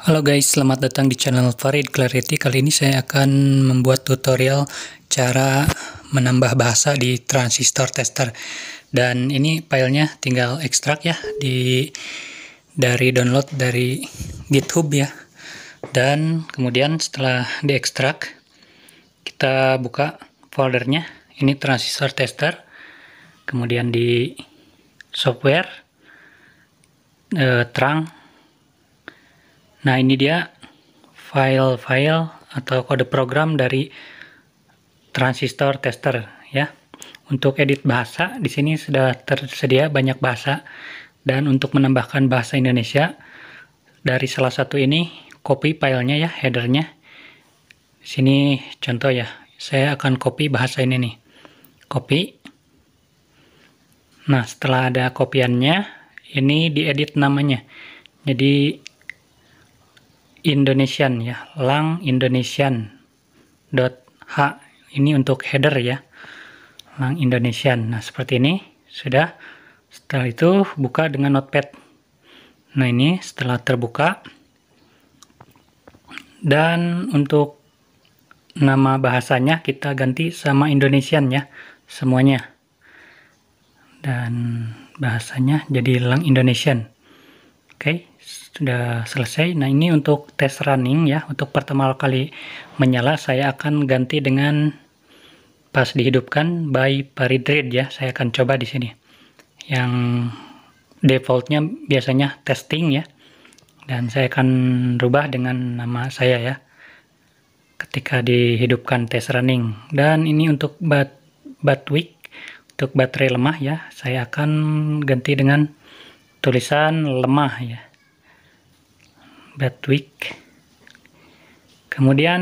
Halo guys, selamat datang di channel Farid Clarity. Kali ini saya akan membuat tutorial cara menambah bahasa di transistor tester. Dan ini filenya tinggal ekstrak ya di dari download dari GitHub ya. Dan kemudian setelah diekstrak, kita buka foldernya. Ini transistor tester. Kemudian di software, eh, terang, Nah, ini dia file-file atau kode program dari transistor tester ya. Untuk edit bahasa di sini sudah tersedia banyak bahasa dan untuk menambahkan bahasa Indonesia dari salah satu ini copy filenya ya headernya. sini contoh ya, saya akan copy bahasa ini nih. Copy. Nah, setelah ada kopiannya, ini diedit namanya. Jadi Indonesian ya, lang Indonesian dot h ini untuk header ya, lang Indonesian. Nah seperti ini sudah. Setelah itu buka dengan notepad. Nah ini setelah terbuka dan untuk nama bahasanya kita ganti sama Indonesian ya semuanya dan bahasanya jadi lang Indonesian. Oke, okay, sudah selesai. Nah, ini untuk tes running ya. Untuk pertama kali menyala, saya akan ganti dengan pas dihidupkan by paridrid ya. Saya akan coba di sini. Yang defaultnya biasanya testing ya. Dan saya akan rubah dengan nama saya ya. Ketika dihidupkan tes running. Dan ini untuk bat, bat weak, untuk baterai lemah ya. Saya akan ganti dengan tulisan lemah ya bad weak kemudian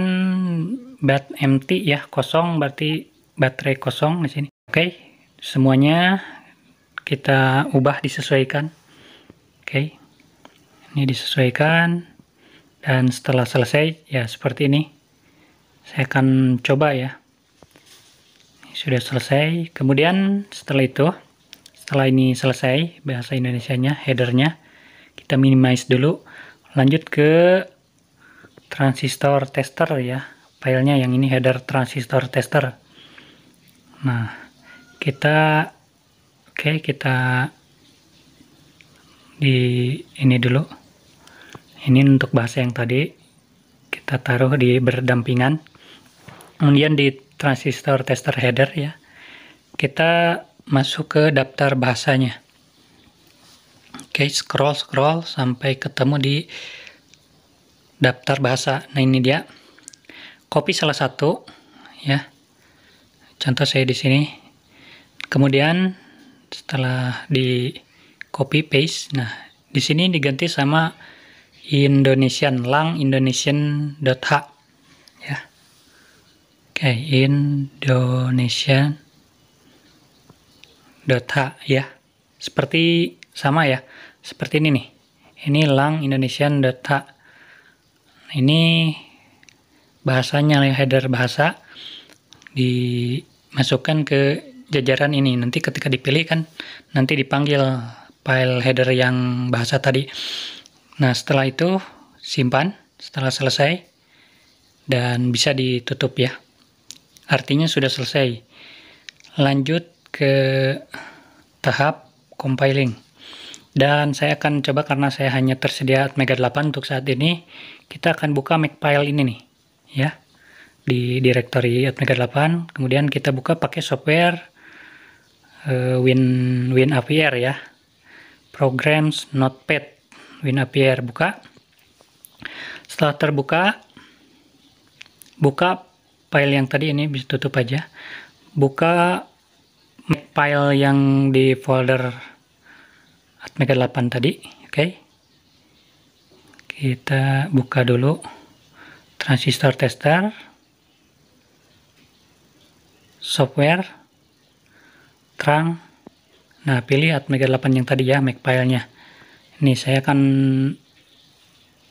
bad empty ya kosong berarti baterai kosong di sini oke okay, semuanya kita ubah disesuaikan oke okay. ini disesuaikan dan setelah selesai ya seperti ini saya akan coba ya sudah selesai kemudian setelah itu setelah ini selesai bahasa Indonesianya headernya kita minimize dulu lanjut ke transistor tester ya filenya yang ini header transistor tester nah kita oke okay, kita di ini dulu ini untuk bahasa yang tadi kita taruh di berdampingan kemudian di transistor tester header ya kita masuk ke daftar bahasanya. Oke, scroll-scroll sampai ketemu di daftar bahasa. Nah, ini dia. Copy salah satu, ya. Contoh saya di sini. Kemudian setelah di copy paste, nah, di sini diganti sama Indonesian lang Indonesian indonesian.h ya. Oke, Indonesian .h ya. Seperti sama ya. Seperti ini nih. Ini lang indonesian .h. Ini bahasanya ya, header bahasa dimasukkan ke jajaran ini. Nanti ketika dipilih kan nanti dipanggil file header yang bahasa tadi. Nah, setelah itu simpan setelah selesai dan bisa ditutup ya. Artinya sudah selesai. Lanjut ke tahap compiling dan saya akan coba karena saya hanya tersedia Mega 8 untuk saat ini kita akan buka makefile ini nih ya di directory Atmega 8 kemudian kita buka pakai software uh, Win WinAPR ya programs notepad WinAPR buka setelah terbuka buka file yang tadi ini bisa tutup aja buka file yang di folder Atmega 8 tadi oke okay. kita buka dulu transistor tester software trunk nah pilih Atmega 8 yang tadi ya make filenya ini saya akan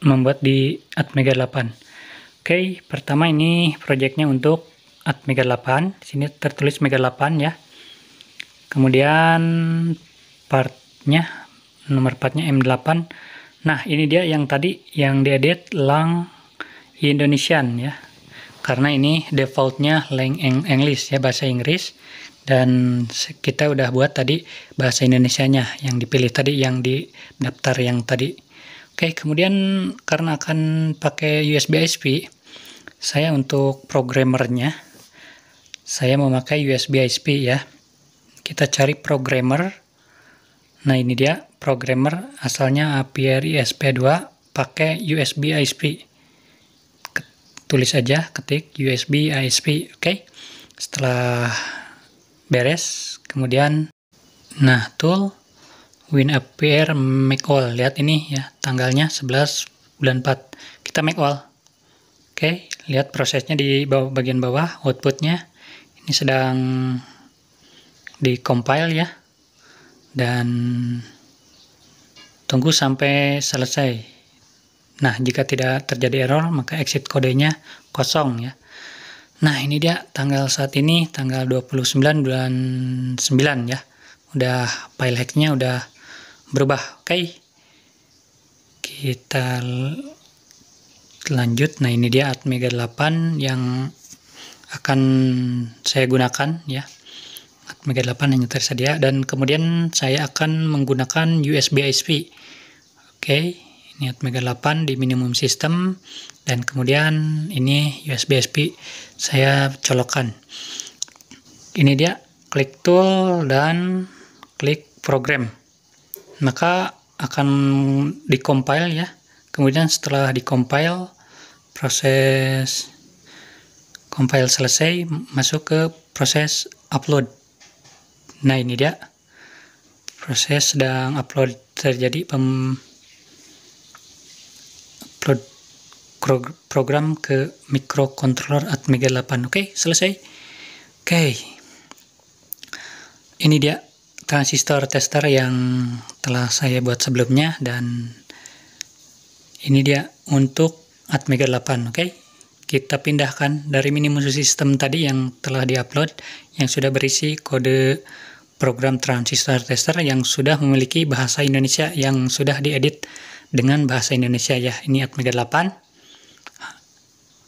membuat di Atmega 8 oke okay, pertama ini projectnya untuk atmega 8. 8 sini tertulis Mega 8 ya kemudian partnya nomor partnya M8 nah ini dia yang tadi yang diedit lang Indonesian ya karena ini defaultnya lang English ya bahasa Inggris dan kita udah buat tadi bahasa Indonesianya yang dipilih tadi yang di daftar yang tadi Oke, kemudian karena akan pakai USB ISP, saya untuk programmernya, saya memakai USB ISP ya kita cari programmer nah ini dia programmer asalnya apr SP2 pakai USB ISP tulis aja ketik USB ISP oke okay? setelah beres kemudian nah tool Win WinAPR make all lihat ini ya tanggalnya 11 bulan 4 kita make all oke okay? lihat prosesnya di bawah, bagian bawah outputnya ini sedang di compile ya dan tunggu sampai selesai nah jika tidak terjadi error maka exit kodenya kosong ya nah ini dia tanggal saat ini tanggal 29 bulan 9 ya udah file hacknya udah berubah oke okay. kita lanjut nah ini dia atmega 8 yang akan saya gunakan ya Atmega 8 hanya tersedia dan kemudian saya akan menggunakan USB ISP oke ini Atmega 8 di minimum system dan kemudian ini USB ISP saya colokan. ini dia klik tool dan klik program maka akan dikompil ya kemudian setelah dikompil proses compile selesai masuk ke proses upload nah ini dia proses sedang upload terjadi pem upload program ke microcontroller Atmega 8 oke okay, selesai oke okay. ini dia transistor tester yang telah saya buat sebelumnya dan ini dia untuk Atmega 8 oke okay? kita pindahkan dari minimum system tadi yang telah diupload yang sudah berisi kode program transistor tester yang sudah memiliki bahasa Indonesia yang sudah diedit dengan bahasa Indonesia ya. Ini Atmega 8.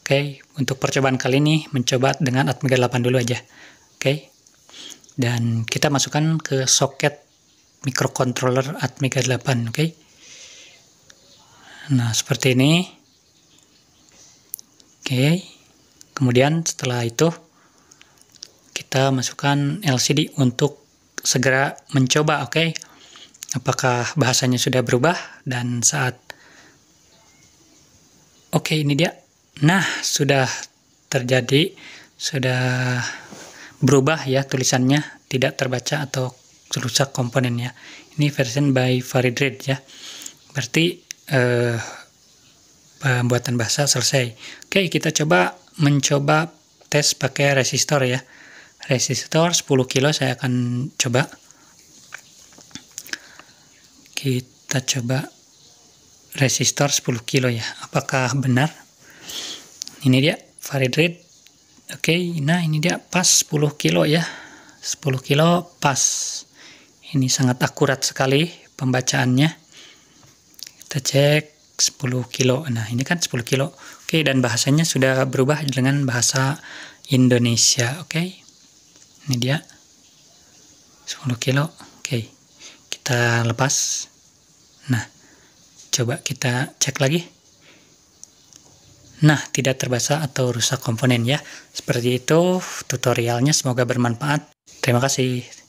Oke, untuk percobaan kali ini mencoba dengan Atmega 8 dulu aja. Oke. Dan kita masukkan ke soket microcontroller Atmega 8, oke. Nah, seperti ini. Oke. Kemudian setelah itu kita masukkan LCD untuk segera mencoba, oke? Okay? Apakah bahasanya sudah berubah dan saat Oke, okay, ini dia. Nah, sudah terjadi, sudah berubah ya tulisannya, tidak terbaca atau rusak komponennya. Ini version by Farid ya. Berarti eh, pembuatan bahasa selesai. Oke, okay, kita coba mencoba tes pakai resistor ya resistor 10 kilo saya akan coba kita coba resistor 10 kilo ya apakah benar ini dia farid rate oke okay, nah ini dia pas 10 kilo ya 10 kilo pas ini sangat akurat sekali pembacaannya kita cek 10 kilo nah ini kan 10 kilo oke okay, dan bahasanya sudah berubah dengan bahasa Indonesia oke okay? ini dia 10 kilo oke kita lepas nah coba kita cek lagi nah tidak terbasa atau rusak komponen ya seperti itu tutorialnya semoga bermanfaat terima kasih